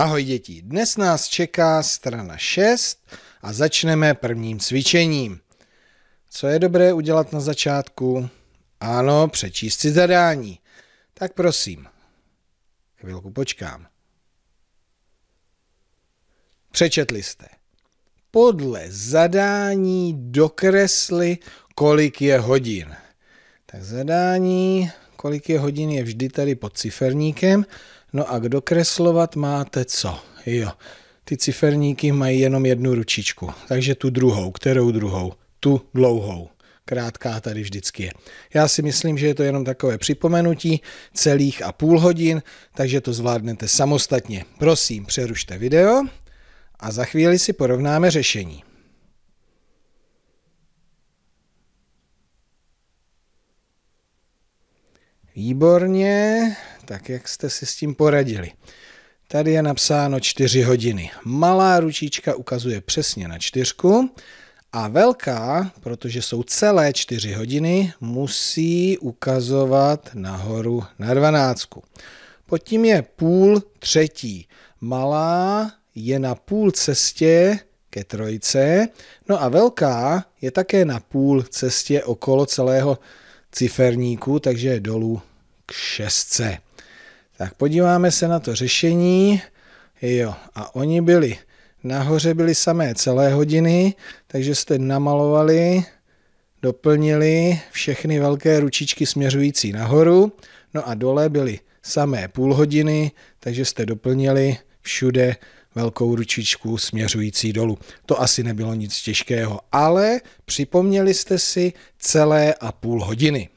Ahoj děti, dnes nás čeká strana 6 a začneme prvním cvičením. Co je dobré udělat na začátku? Ano, přečíst si zadání. Tak prosím, chvilku počkám. Přečetli jste. Podle zadání dokresli, kolik je hodin. Tak zadání, kolik je hodin, je vždy tady pod ciferníkem No a kdo kreslovat máte co? Jo, ty ciferníky mají jenom jednu ručičku, takže tu druhou. Kterou druhou? Tu dlouhou krátká tady vždycky je. Já si myslím, že je to jenom takové připomenutí celých a půl hodin, takže to zvládnete samostatně. Prosím, přerušte video a za chvíli si porovnáme řešení. Výborně, tak jak jste si s tím poradili? Tady je napsáno 4 hodiny. Malá ručička ukazuje přesně na čtyřku a velká, protože jsou celé 4 hodiny, musí ukazovat nahoru na dvanáctku. Pod tím je půl třetí. Malá je na půl cestě ke trojce, no a velká je také na půl cestě okolo celého ciferníku, takže je dolů k šestce. Tak podíváme se na to řešení. Jo, a oni byli nahoře byly samé celé hodiny, takže jste namalovali, doplnili všechny velké ručičky směřující nahoru, no a dole byly samé půl hodiny, takže jste doplnili všude velkou ručičku směřující dolů. To asi nebylo nic těžkého, ale připomněli jste si celé a půl hodiny.